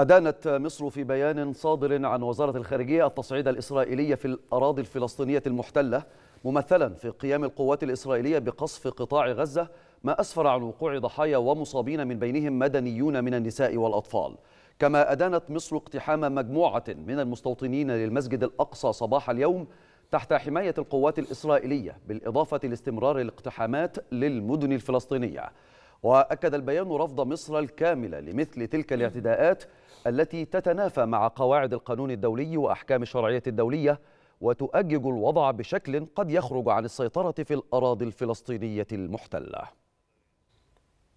أدانت مصر في بيان صادر عن وزارة الخارجية التصعيد الإسرائيلي في الأراضي الفلسطينية المحتلة ممثلا في قيام القوات الإسرائيلية بقصف قطاع غزة ما أسفر عن وقوع ضحايا ومصابين من بينهم مدنيون من النساء والأطفال كما أدانت مصر اقتحام مجموعة من المستوطنين للمسجد الأقصى صباح اليوم تحت حماية القوات الإسرائيلية بالإضافة لاستمرار الاقتحامات للمدن الفلسطينية وأكد البيان رفض مصر الكامل لمثل تلك الاعتداءات التي تتنافى مع قواعد القانون الدولي وأحكام الشرعية الدولية وتؤجج الوضع بشكل قد يخرج عن السيطرة في الأراضي الفلسطينية المحتلة